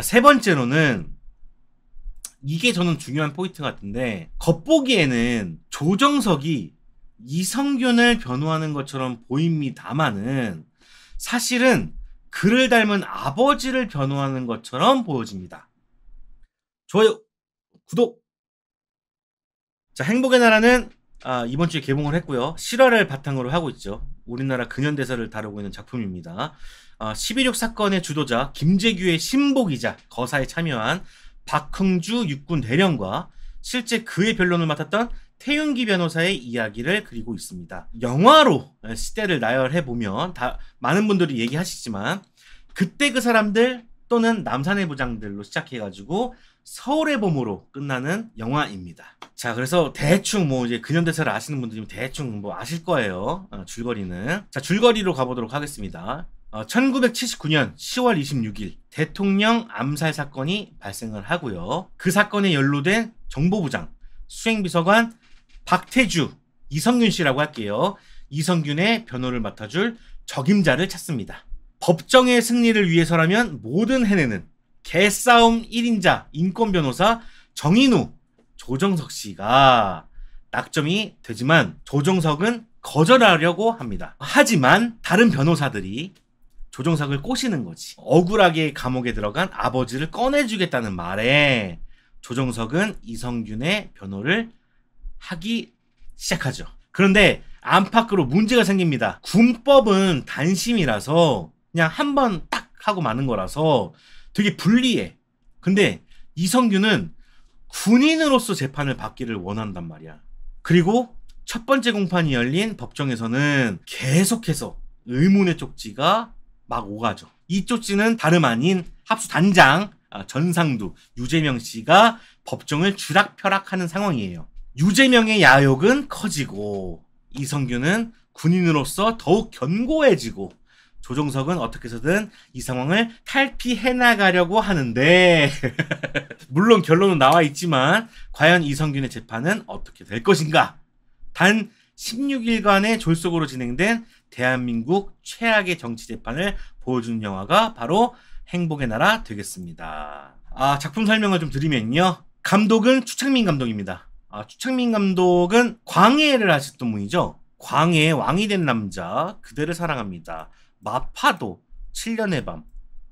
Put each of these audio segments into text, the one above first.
자, 세 번째로는 이게 저는 중요한 포인트 같은데 겉보기에는 조정석이 이성균을 변호하는 것처럼 보입니다만은 사실은 그를 닮은 아버지를 변호하는 것처럼 보여집니다. 좋아요, 구독. 자, 행복의 나라는 아, 이번 주에 개봉을 했고요. 실화를 바탕으로 하고 있죠. 우리나라 근현대사를 다루고 있는 작품입니다. 아, 11.6 사건의 주도자 김재규의 신복이자 거사에 참여한 박흥주 육군 대령과 실제 그의 변론을 맡았던 태윤기 변호사의 이야기를 그리고 있습니다. 영화로 시대를 나열해 보면 다 많은 분들이 얘기하시지만 그때 그 사람들 또는 남산의 부장들로 시작해가지고 서울의 봄으로 끝나는 영화입니다. 자, 그래서 대충 뭐 이제 근현대사를 아시는 분들이면 대충 뭐 아실 거예요. 어, 줄거리는. 자, 줄거리로 가보도록 하겠습니다. 어, 1979년 10월 26일 대통령 암살 사건이 발생을 하고요. 그 사건에 연루된 정보부장, 수행비서관 박태주, 이성균 씨라고 할게요. 이성균의 변호를 맡아줄 적임자를 찾습니다. 법정의 승리를 위해서라면 모든 해내는 개싸움 1인자 인권 변호사 정인우 조정석 씨가 낙점이 되지만 조정석은 거절하려고 합니다. 하지만 다른 변호사들이 조정석을 꼬시는 거지. 억울하게 감옥에 들어간 아버지를 꺼내주겠다는 말에 조정석은 이성균의 변호를 하기 시작하죠. 그런데 안팎으로 문제가 생깁니다. 군법은 단심이라서 그냥 한번 딱 하고 마는 거라서 되게 불리해. 근데 이성규는 군인으로서 재판을 받기를 원한단 말이야. 그리고 첫 번째 공판이 열린 법정에서는 계속해서 의문의 쪽지가 막 오가죠. 이 쪽지는 다름 아닌 합수 단장 아, 전상두 유재명 씨가 법정을 주락펴락하는 상황이에요. 유재명의 야욕은 커지고 이성규는 군인으로서 더욱 견고해지고 조정석은 어떻게 해서든 이 상황을 탈피해 나가려고 하는데 물론 결론은 나와 있지만 과연 이성균의 재판은 어떻게 될 것인가? 단 16일간의 졸속으로 진행된 대한민국 최악의 정치 재판을 보여준 영화가 바로 행복의 나라 되겠습니다. 아, 작품 설명을 좀 드리면요. 감독은 추창민 감독입니다. 아, 추창민 감독은 광해를 하셨던 분이죠. 광해 왕이 된 남자 그대를 사랑합니다. 마파도 7년의 밤.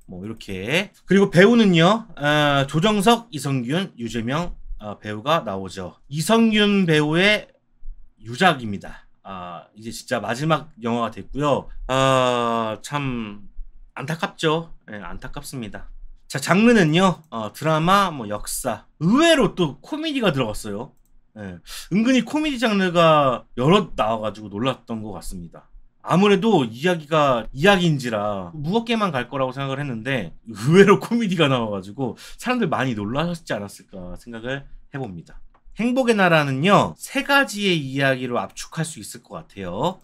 뭐 이렇게 그리고 배우는요 어, 조정석, 이성균, 유재명 어, 배우가 나오죠. 이성균 배우의 유작입니다. 아, 이제 진짜 마지막 영화가 됐고요. 아, 참 안타깝죠. 네, 안타깝습니다. 자, 장르는요. 어, 드라마, 뭐 역사. 의외로 또 코미디가 들어갔어요. 네, 은근히 코미디 장르가 여럿 나와가지고 놀랐던 것 같습니다. 아무래도 이야기가 이야기인지라 무겁게만 갈 거라고 생각을 했는데 의외로 코미디가 나와가지고 사람들 많이 놀라셨지 않았을까 생각을 해봅니다. 행복의 나라는요 세 가지의 이야기로 압축할 수 있을 것 같아요.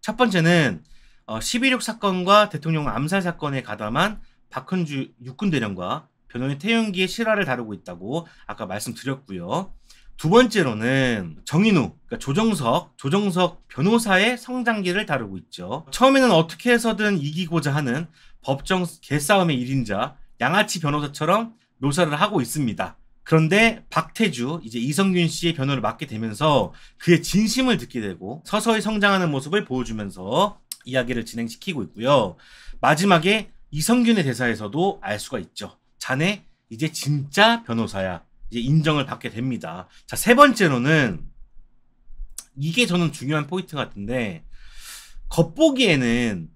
첫 번째는 어, 11.6 사건과 대통령 암살 사건에 가담한 박헌주 육군 대령과 변호인 태용기의 실화를 다루고 있다고 아까 말씀드렸고요. 두 번째로는 정인우, 그러니까 조정석, 조정석 변호사의 성장기를 다루고 있죠. 처음에는 어떻게 해서든 이기고자 하는 법정 개싸움의 1인자 양아치 변호사처럼 묘사를 하고 있습니다. 그런데 박태주, 이제 이성균 씨의 변호를 맡게 되면서 그의 진심을 듣게 되고 서서히 성장하는 모습을 보여주면서 이야기를 진행시키고 있고요. 마지막에 이성균의 대사에서도 알 수가 있죠. 자네 이제 진짜 변호사야. 이제 인정을 받게 됩니다. 자, 세 번째로는 이게 저는 중요한 포인트 같은데 겉보기에는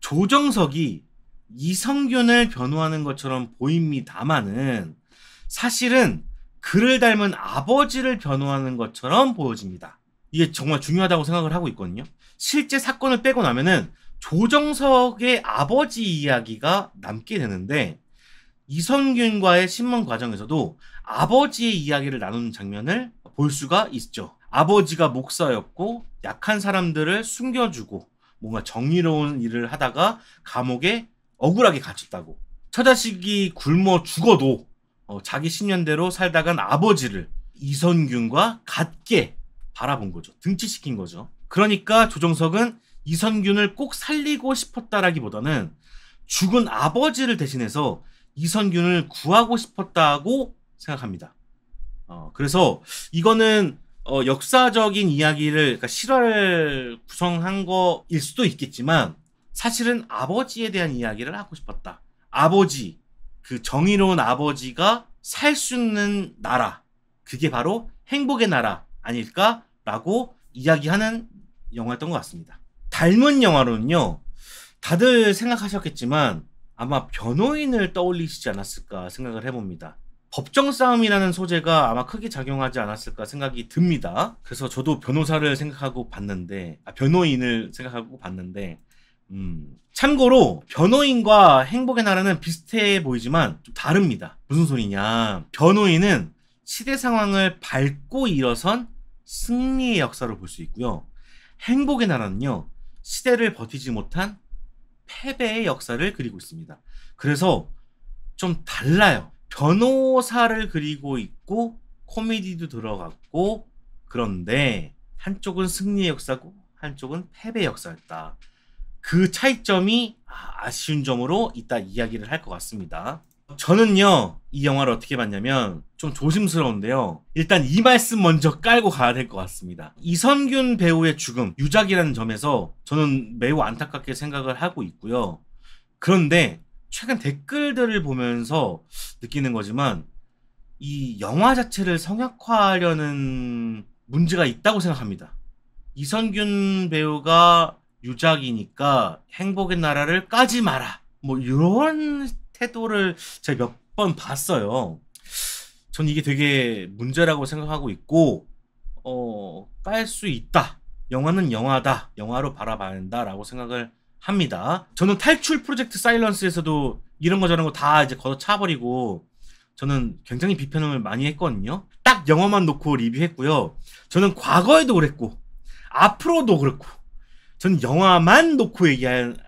조정석이 이성균을 변호하는 것처럼 보입니다만은 사실은 그를 닮은 아버지를 변호하는 것처럼 보여집니다. 이게 정말 중요하다고 생각을 하고 있거든요. 실제 사건을 빼고 나면은 조정석의 아버지 이야기가 남게 되는데 이선균과의 신문 과정에서도 아버지의 이야기를 나누는 장면을 볼 수가 있죠. 아버지가 목사였고 약한 사람들을 숨겨주고 뭔가 정의로운 일을 하다가 감옥에 억울하게 갇혔다고. 처자식이 굶어 죽어도 어, 자기 신년대로 살다간 아버지를 이선균과 같게 바라본 거죠. 등치시킨 거죠. 그러니까 조정석은 이선균을 꼭 살리고 싶었다라기보다는 죽은 아버지를 대신해서 이선균을 구하고 싶었다고 생각합니다. 어, 그래서 이거는 어, 역사적인 이야기를 그러니까 실화를 구성한 거일 수도 있겠지만 사실은 아버지에 대한 이야기를 하고 싶었다. 아버지 그 정의로운 아버지가 살 수 있는 나라 그게 바로 행복의 나라 아닐까라고 이야기하는 영화였던 것 같습니다. 닮은 영화로는요 다들 생각하셨겠지만 아마 변호인을 떠올리시지 않았을까 생각을 해봅니다. 법정 싸움이라는 소재가 아마 크게 작용하지 않았을까 생각이 듭니다. 그래서 저도 변호사를 생각하고 봤는데, 아, 변호인을 생각하고 봤는데, 음, 참고로 변호인과 행복의 나라는 비슷해 보이지만 좀 다릅니다. 무슨 소리냐? 변호인은 시대 상황을 밟고 일어선 승리의 역사를 볼 수 있고요. 행복의 나라는요 시대를 버티지 못한 패배의 역사를 그리고 있습니다. 그래서 좀 달라요. 변호사를 그리고 있고 코미디도 들어갔고 그런데 한쪽은 승리의 역사고 한쪽은 패배의 역사였다. 그 차이점이 아, 아쉬운 점으로 이따 이야기를 할 것 같습니다. 저는요 이 영화를 어떻게 봤냐면 좀 조심스러운데요. 일단 이 말씀 먼저 깔고 가야 될 것 같습니다. 이선균 배우의 죽음 유작이라는 점에서 저는 매우 안타깝게 생각을 하고 있고요. 그런데 최근 댓글들을 보면서 느끼는 거지만 이 영화 자체를 성역화하려는 문제가 있다고 생각합니다. 이선균 배우가 유작이니까 행복의 나라를 까지 마라. 뭐 이런 태도를 제가 몇 번 봤어요. 전 이게 되게 문제라고 생각하고 있고 어, 깔 수 있다. 영화는 영화다. 영화로 바라봐야 한다라고 생각을 합니다. 저는 탈출 프로젝트 사일런스에서도 이런 거 저런 거 다 이제 걷어 차버리고 저는 굉장히 비평을 많이 했거든요. 딱 영화만 놓고 리뷰했고요. 저는 과거에도 그랬고 앞으로도 그렇고 저는 영화만 놓고 얘기하도록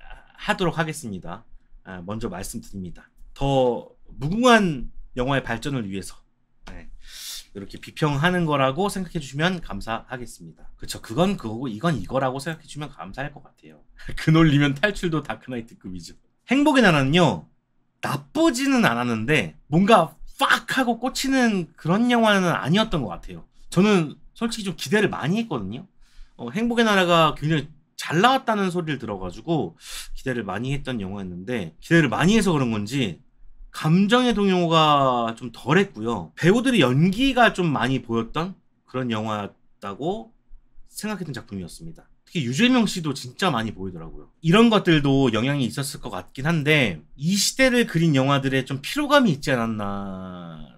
하겠습니다. 아, 먼저 말씀드립니다. 더 무궁한 영화의 발전을 위해서 네, 이렇게 비평하는 거라고 생각해 주시면 감사하겠습니다. 그쵸 그건 그거고 이건 이거라고 생각해 주면 감사할 것 같아요. 그 놀리면 탈출도 다크나이트급이죠. 행복의 나라는요 나쁘지는 않았는데 뭔가 팍 하고 꽂히는 그런 영화는 아니었던 것 같아요. 저는 솔직히 좀 기대를 많이 했거든요. 어, 행복의 나라가 굉장히 잘 나왔다는 소리를 들어가지고 기대를 많이 했던 영화였는데 기대를 많이 해서 그런 건지 감정의 동요가 좀 덜했고요. 배우들이 연기가 좀 많이 보였던 그런 영화였다고 생각했던 작품이었습니다. 특히 유재명 씨도 진짜 많이 보이더라고요. 이런 것들도 영향이 있었을 것 같긴 한데 이 시대를 그린 영화들의 좀 피로감이 있지 않았나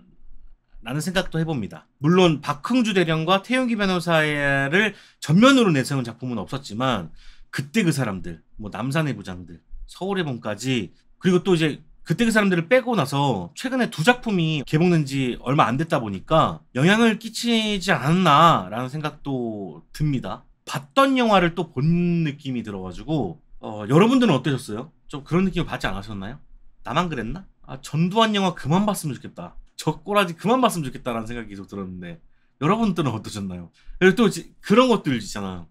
라는 생각도 해봅니다. 물론 박흥주 대령과 태용기 변호사를 전면으로 내세운 작품은 없었지만 그때 그 사람들, 뭐 남산의 부장들, 서울의 봄까지 그리고 또 이제 그때 그 사람들을 빼고 나서 최근에 두 작품이 개봉된 지 얼마 안 됐다 보니까 영향을 끼치지 않았나라는 생각도 듭니다. 봤던 영화를 또 본 느낌이 들어가지고 어, 여러분들은 어떠셨어요? 좀 그런 느낌을 받지 않으셨나요? 나만 그랬나? 아, 전두환 영화 그만 봤으면 좋겠다. 저 꼬라지 그만 봤으면 좋겠다라는 생각이 계속 들었는데 여러분들은 어떠셨나요? 그리고 또 그런 것들 있잖아.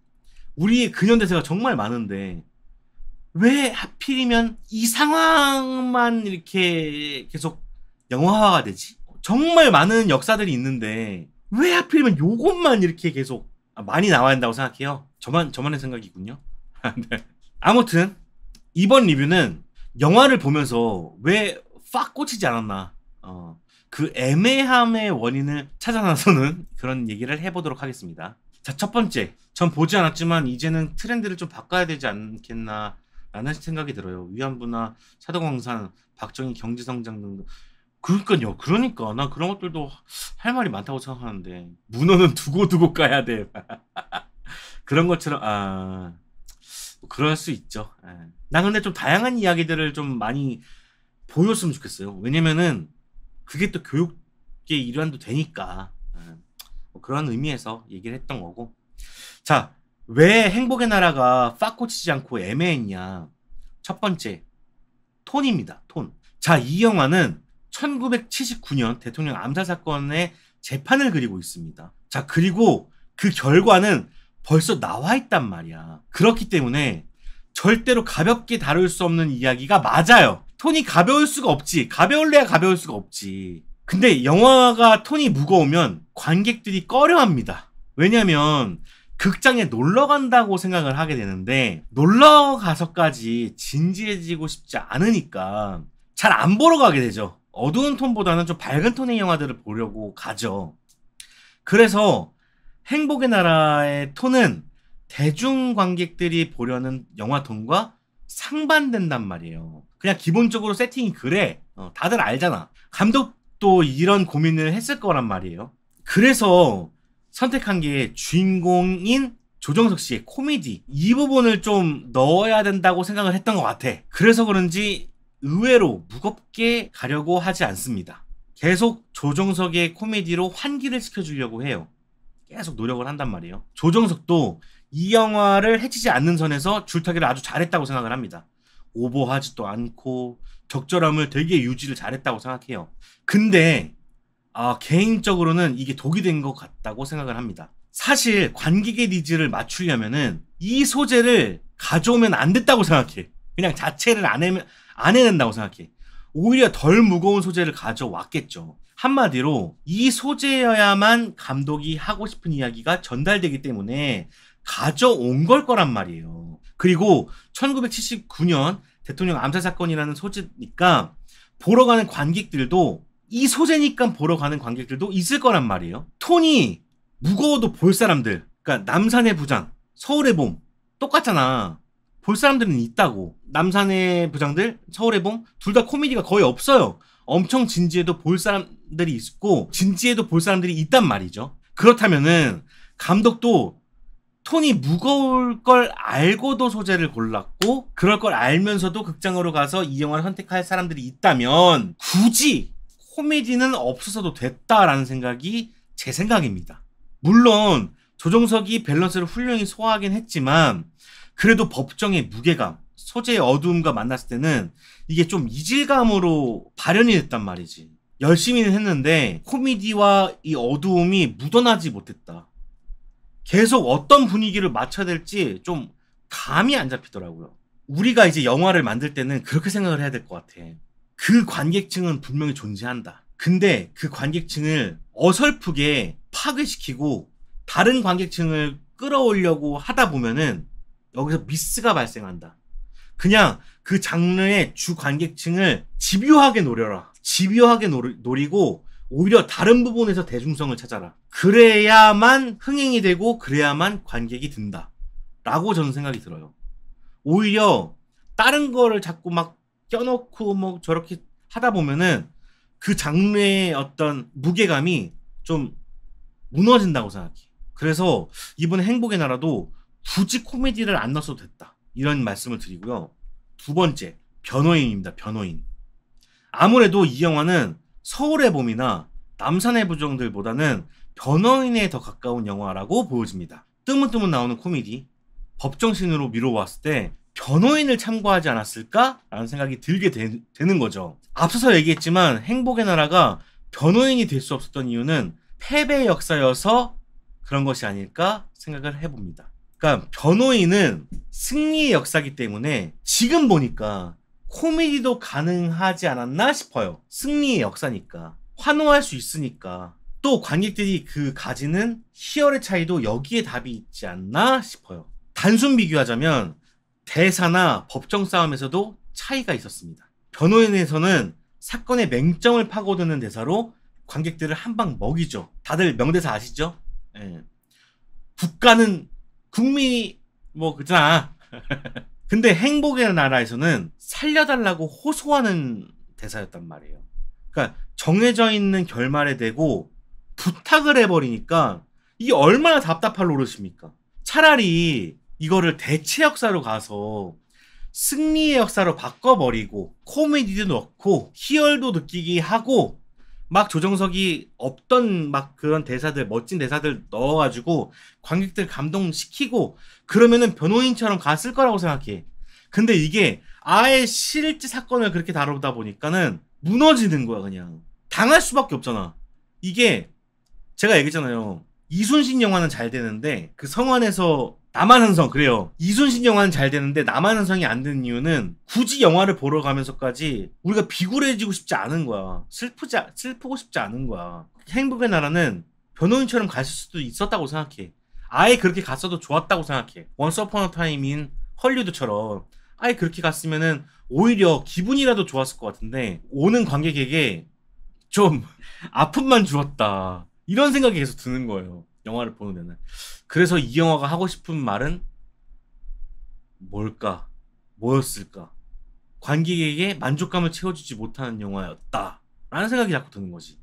우리의 근현대사가 정말 많은데 왜 하필이면 이 상황만 이렇게 계속 영화화가 되지? 정말 많은 역사들이 있는데 왜 하필이면 요것만 이렇게 계속 아, 많이 나와야 한다고 생각해요? 저만 저만의 생각이군요. 아, 네. 아무튼 이번 리뷰는 영화를 보면서 왜 팍 꽂히지 않았나. 어. 그 애매함의 원인을 찾아나서는 그런 얘기를 해보도록 하겠습니다. 자, 첫 번째. 전 보지 않았지만 이제는 트렌드를 좀 바꿔야 되지 않겠나 라는 생각이 들어요. 위안부나 차도광산 박정희 경제성장 등 그러니까요. 그러니까 나 그런 것들도 할 말이 많다고 생각하는데 문어는 두고두고 까야 돼. 그런 것처럼 아 그럴 수 있죠. 예. 나 근데 좀 다양한 이야기들을 좀 많이 보였으면 좋겠어요. 왜냐면은 그게 또 교육의 일환도 되니까 예. 뭐 그런 의미에서 얘기를 했던 거고 자왜 행복의 나라가 빠꽂히지 않고 애매했냐 첫 번째 톤입니다 톤자이 영화는 1979년 대통령 암살 사건의 재판을 그리고 있습니다 자 그리고 그 결과는 벌써 나와 있단 말이야 그렇기 때문에 절대로 가볍게 다룰 수 없는 이야기가 맞아요 톤이 가벼울 수가 없지. 가벼울래야 가벼울 수가 없지. 근데 영화가 톤이 무거우면 관객들이 꺼려합니다. 왜냐면 극장에 놀러 간다고 생각을 하게 되는데 놀러 가서까지 진지해지고 싶지 않으니까 잘 안 보러 가게 되죠. 어두운 톤보다는 좀 밝은 톤의 영화들을 보려고 가죠. 그래서 행복의 나라의 톤은 대중 관객들이 보려는 영화 톤과 상반된단 말이에요. 그냥 기본적으로 세팅이 그래. 어, 다들 알잖아. 감독도 이런 고민을 했을 거란 말이에요. 그래서 선택한 게 주인공인 조정석 씨의 코미디. 이 부분을 좀 넣어야 된다고 생각을 했던 것 같아. 그래서 그런지 의외로 무겁게 가려고 하지 않습니다. 계속 조정석의 코미디로 환기를 시켜주려고 해요. 계속 노력을 한단 말이에요. 조정석도 이 영화를 해치지 않는 선에서 줄타기를 아주 잘했다고 생각을 합니다. 오버하지도 않고 적절함을 되게 유지를 잘했다고 생각해요. 근데 아, 개인적으로는 이게 독이 된 것 같다고 생각을 합니다. 사실 관객의 니즈를 맞추려면은 이 소재를 가져오면 안 됐다고 생각해. 그냥 자체를 안, 해, 안 해낸다고 생각해. 오히려 덜 무거운 소재를 가져왔겠죠. 한마디로 이 소재여야만 감독이 하고 싶은 이야기가 전달되기 때문에 가져온 걸 거란 말이에요. 그리고 1979년 대통령 암살 사건이라는 소재니까 보러 가는 관객들도 이 소재니까 보러 가는 관객들도 있을 거란 말이에요. 톤이 무거워도 볼 사람들, 그러니까 남산의 부장, 서울의 봄 똑같잖아. 볼 사람들은 있다고. 남산의 부장들, 서울의 봄 둘 다 코미디가 거의 없어요. 엄청 진지해도 볼 사람들이 있고 진지해도 볼 사람들이 있단 말이죠. 그렇다면은 감독도 톤이 무거울 걸 알고도 소재를 골랐고 그럴 걸 알면서도 극장으로 가서 이 영화를 선택할 사람들이 있다면 굳이 코미디는 없어서도 됐다라는 생각이 제 생각입니다. 물론 조정석이 밸런스를 훌륭히 소화하긴 했지만 그래도 법정의 무게감, 소재의 어두움과 만났을 때는 이게 좀 이질감으로 발현이 됐단 말이지. 열심히는 했는데 코미디와 이 어두움이 묻어나지 못했다. 계속 어떤 분위기를 맞춰야 될지 좀 감이 안 잡히더라고요. 우리가 이제 영화를 만들 때는 그렇게 생각을 해야 될 것 같아. 그 관객층은 분명히 존재한다. 근데 그 관객층을 어설프게 파괴시키고 다른 관객층을 끌어올려고 하다 보면은 여기서 미스가 발생한다. 그냥 그 장르의 주 관객층을 집요하게 노려라. 집요하게 노리, 노리고 오히려 다른 부분에서 대중성을 찾아라. 그래야만 흥행이 되고 그래야만 관객이 든다. 라고 저는 생각이 들어요. 오히려 다른 거를 자꾸 막 껴놓고 뭐 저렇게 하다 보면은 그 장르의 어떤 무게감이 좀 무너진다고 생각해. 그래서 이번 행복의 나라도 굳이 코미디를 안 넣었어도 됐다. 이런 말씀을 드리고요. 두 번째, 변호인입니다. 변호인. 아무래도 이 영화는 서울의 봄이나 남산의 부정들보다는 변호인에 더 가까운 영화라고 보여집니다. 뜨문뜨문 나오는 코미디, 법정신으로 미뤄왔을 때 변호인을 참고하지 않았을까라는 생각이 들게 되, 는 거죠. 앞서서 얘기했지만 행복의 나라가 변호인이 될 수 없었던 이유는 패배의 역사여서 그런 것이 아닐까 생각을 해봅니다. 그러니까 변호인은 승리의 역사기 때문에 지금 보니까 코미디도 가능하지 않았나 싶어요. 승리의 역사니까. 환호할 수 있으니까. 또 관객들이 그 가지는 희열의 차이도 여기에 답이 있지 않나 싶어요. 단순 비교하자면 대사나 법정 싸움에서도 차이가 있었습니다. 변호인에서는 사건의 맹점을 파고드는 대사로 관객들을 한 방 먹이죠. 다들 명대사 아시죠? 예. 국가는 국민이 뭐 그잖아. 근데 행복의 나라에서는 살려달라고 호소하는 대사였단 말이에요. 그러니까 정해져 있는 결말에 대고 부탁을 해버리니까 이게 얼마나 답답할 노릇입니까? 차라리 이거를 대체 역사로 가서 승리의 역사로 바꿔버리고 코미디도 넣고 희열도 느끼게 하고 막 조정석이 없던 막 그런 대사들 멋진 대사들 넣어가지고 관객들 감동시키고 그러면은 변호인처럼 갔을 거라고 생각해. 근데 이게 아예 실제 사건을 그렇게 다루다 보니까는 무너지는 거야, 그냥. 당할 수밖에 없잖아. 이게 제가 얘기했잖아요. 이순신 영화는 잘 되는데 그 성안에서 남한한성 그래요. 이순신 영화는 잘 되는데 남한한성이 안 되는 이유는 굳이 영화를 보러 가면서까지 우리가 비굴해지고 싶지 않은 거야. 슬프지 슬프고 싶지 않은 거야. 행복의 나라는 변호인처럼 갈 수도 있었다고 생각해. 아예 그렇게 갔어도 좋았다고 생각해. 원서 퍼너 타임인 헐리우드처럼 아예 그렇게 갔으면은 오히려 기분이라도 좋았을 것 같은데 오는 관객에게 좀 아픔만 주었다 이런 생각이 계속 드는 거예요. 영화를 보는 데는. 그래서 이 영화가 하고 싶은 말은 뭘까? 뭐였을까? 관객에게 만족감을 채워주지 못하는 영화였다. 라는 생각이 자꾸 드는 거지.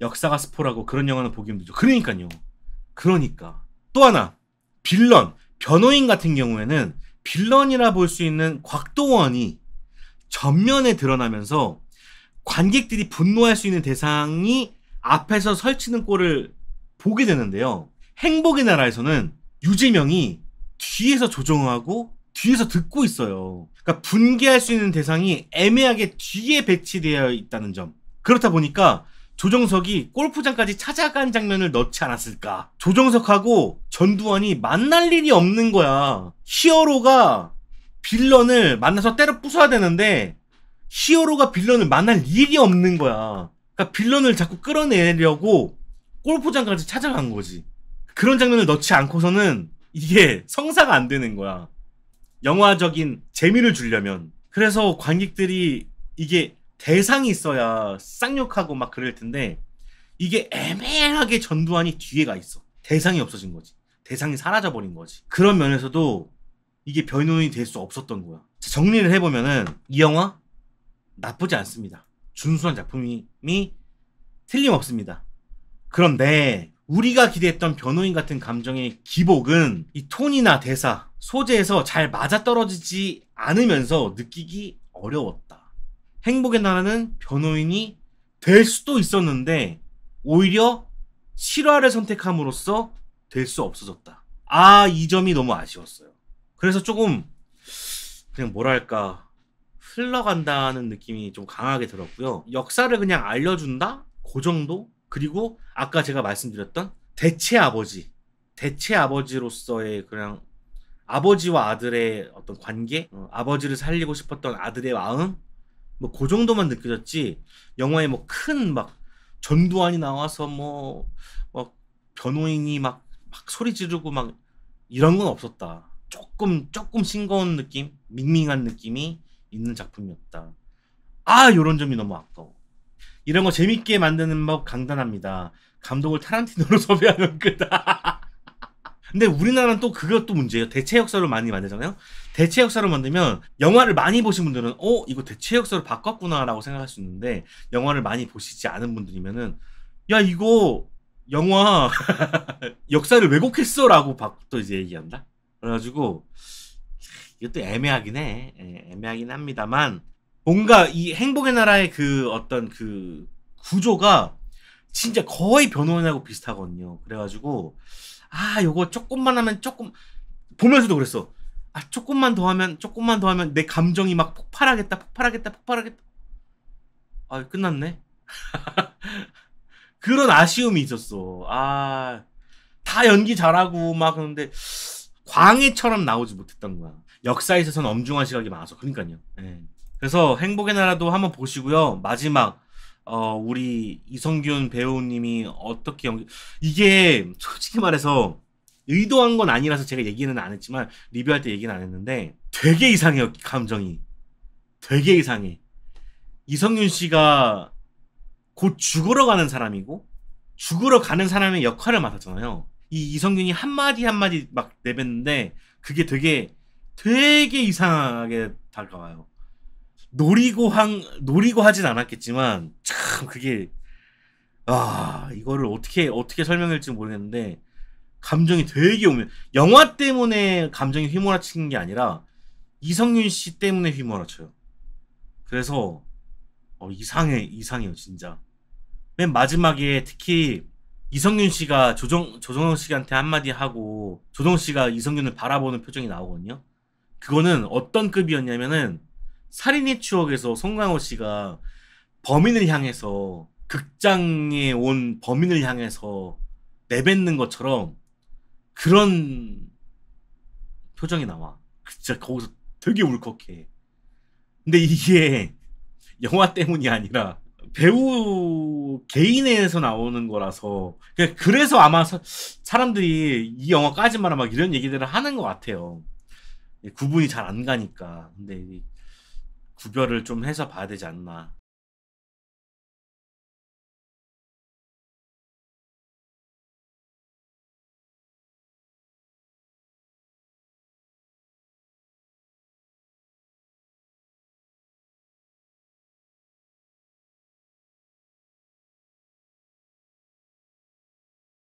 역사가 스포라고 그런 영화는 보기 힘들죠. 그러니까요. 그러니까. 또 하나 빌런 변호인 같은 경우에는 빌런이라 볼 수 있는 곽동원이 전면에 드러나면서 관객들이 분노할 수 있는 대상이 앞에서 설치는 꼴을 보게 되는데요. 행복의 나라에서는 유재명이 뒤에서 조정하고 뒤에서 듣고 있어요. 그러니까 분개할 수 있는 대상이 애매하게 뒤에 배치되어 있다는 점. 그렇다 보니까 조정석이 골프장까지 찾아간 장면을 넣지 않았을까. 조정석하고 전두환이 만날 일이 없는 거야. 히어로가 빌런을 만나서 때려 부숴야 되는데 히어로가 빌런을 만날 일이 없는 거야. 그러니까 빌런을 자꾸 끌어내려고 골프장까지 찾아간 거지. 그런 장면을 넣지 않고서는 이게 성사가 안 되는 거야. 영화적인 재미를 주려면. 그래서 관객들이 이게 대상이 있어야 쌍욕하고 막 그럴 텐데 이게 애매하게 전두환이 뒤에 가 있어. 대상이 없어진 거지. 대상이 사라져 버린 거지. 그런 면에서도 이게 변호인이 될 수 없었던 거야. 정리를 해보면은 이 영화 나쁘지 않습니다. 준수한 작품이 틀림없습니다. 그런데 우리가 기대했던 변호인 같은 감정의 기복은 이 톤이나 대사, 소재에서 잘 맞아떨어지지 않으면서 느끼기 어려웠다. 행복의 나라는 변호인이 될 수도 있었는데 오히려 실화를 선택함으로써 될 수 없어졌다. 아, 이 점이 너무 아쉬웠어요. 그래서 조금 그냥 뭐랄까 흘러간다는 느낌이 좀 강하게 들었고요. 역사를 그냥 알려준다? 그 정도? 그리고 아까 제가 말씀드렸던 대체 아버지. 대체 아버지로서의 그냥 아버지와 아들의 어떤 관계, 어, 아버지를 살리고 싶었던 아들의 마음, 뭐그 정도만 느껴졌지 영화에 뭐 큰 막 전두환이 나와서 뭐 막 변호인이 막, 막 소리 지르고 막 이런 건 없었다. 조금 조금 싱거운 느낌, 밍밍한 느낌이 있는 작품이었다. 아, 요런 점이 너무 아까워. 이런 거 재밌게 만드는 법 간단합니다. 감독을 타란티노로 섭외하는 끝다. 근데 우리나라는 또 그것도 문제예요. 대체 역사로 많이 만들잖아요. 대체 역사로 만들면 영화를 많이 보신 분들은 어 이거 대체 역사로 바꿨구나라고 생각할 수 있는데 영화를 많이 보시지 않은 분들이면은 야 이거 영화 역사를 왜곡했어라고 또 이제 얘기한다. 그래가지고 이것도 애매하긴 해. 예, 애매하긴 합니다만 뭔가 이 행복의 나라의 그 어떤 그 구조가 진짜 거의 변호인하고 비슷하거든요. 그래가지고 아 요거 조금만 하면 조금 보면서도 그랬어. 아 조금만 더 하면 조금만 더 하면 내 감정이 막 폭발하겠다 폭발하겠다 폭발하겠다 아 끝났네 그런 아쉬움이 있었어 아 다 연기 잘하고 막 그런데 광해처럼 나오지 못했던 거야 역사에 있서는 엄중한 시각이 많아서 그러니까요 네. 그래서 행복의 나라도 한번 보시고요 마지막 어, 우리 이성균 배우님이 어떻게 연기 이게 솔직히 말해서 의도한 건 아니라서 제가 얘기는 안 했지만 리뷰할 때 얘기는 안 했는데 되게 이상해요 감정이 되게 이상해 이성윤 씨가 곧 죽으러 가는 사람이고 죽으러 가는 사람의 역할을 맡았잖아요 이 이성윤이 한마디 한마디 막 내뱉는데 그게 되게 되게 이상하게 다가와요 노리고 한 노리고 하진 않았겠지만 참 그게 아 이거를 어떻게 어떻게 설명할지 모르겠는데 감정이 되게 오면 영화 때문에 감정이 휘몰아치는 게 아니라 이성윤 씨 때문에 휘몰아쳐요. 그래서 어, 이상해 이상해요 진짜. 맨 마지막에 특히 이성윤 씨가 조정 조정영 씨한테 한마디 하고 조정 씨가 이성윤을 바라보는 표정이 나오거든요. 그거는 어떤 급이었냐면은 살인의 추억에서 송강호 씨가 범인을 향해서 극장에 온 범인을 향해서 내뱉는 것처럼 그런 표정이 나와. 그 진짜 거기서 되게 울컥해. 근데 이게 영화 때문이 아니라 배우 개인에서 나오는 거라서 그래서 아마 사, 람들이이 영화까지만 막 이런 얘기들을 하는 것 같아요. 구분이 잘 안 가니까 근데 구별을 좀 해서 봐야 되지 않나